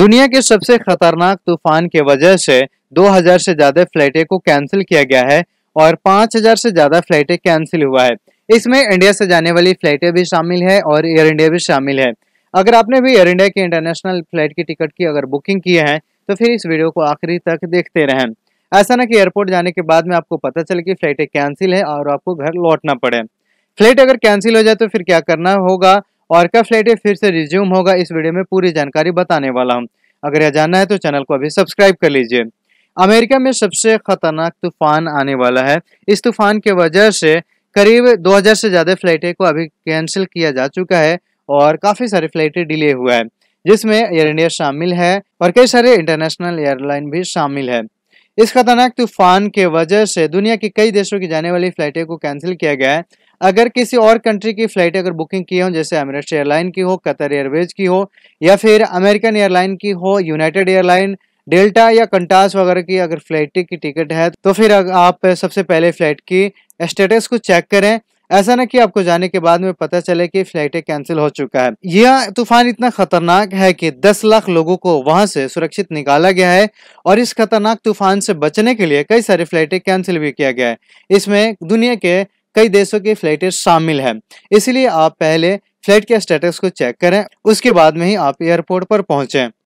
दुनिया के सबसे खतरनाक तूफान के वजह से 2000 से ज्यादा फ्लाइटें को कैंसिल किया गया है और 5000 से ज्यादा फ्लाइटें कैंसिल हुआ है इसमें इंडिया से जाने वाली फ्लाइटें भी शामिल है और एयर इंडिया भी शामिल है अगर आपने भी एयर इंडिया की इंटरनेशनल फ्लाइट की टिकट की अगर बुकिंग की है तो फिर इस वीडियो को आखिरी तक देखते रहें ऐसा ना कि एयरपोर्ट जाने के बाद में आपको पता चले कि फ्लाइटें कैंसिल है और आपको घर लौटना पड़े फ्लाइट अगर कैंसिल हो जाए तो फिर क्या करना होगा और कब फ्लाइटें फिर से रिज्यूम होगा इस वीडियो में पूरी जानकारी बताने वाला हूँ अगर यह जानना है तो चैनल को अभी सब्सक्राइब कर लीजिए अमेरिका में सबसे खतरनाक तूफान आने वाला है इस तूफान के वजह से करीब 2000 से ज़्यादा फ्लाइटें को अभी कैंसिल किया जा चुका है और काफ़ी सारी फ्लाइटें डिले हुआ है जिसमें एयर इंडिया शामिल है और कई सारे इंटरनेशनल एयरलाइन भी शामिल है इस खतरनाक तूफान के वजह से दुनिया के कई देशों की जाने वाली फ्लाइटें को कैंसिल किया गया है अगर किसी और कंट्री की फ्लाइट अगर बुकिंग की हो जैसे अमरिस्ट एयरलाइन की हो कतर एयरवेज की हो या फिर अमेरिकन एयरलाइन की हो यूनाइटेड एयरलाइन डेल्टा या कंटास वगैरह की अगर फ्लाइट की टिकट है तो फिर आप सबसे पहले फ्लाइट की स्टेटस को चेक करें ऐसा ना कि आपको जाने के बाद में पता चले कि फ्लाइटें कैंसिल हो चुका है यह तूफान इतना खतरनाक है कि 10 लाख लोगों को वहां से सुरक्षित निकाला गया है और इस खतरनाक तूफान से बचने के लिए कई सारी फ्लाइटें कैंसिल भी किया गया है इसमें दुनिया के कई देशों की फ्लाइटें शामिल है इसलिए आप पहले फ्लाइट के स्टेटस को चेक करें उसके बाद में ही आप एयरपोर्ट पर पहुंचे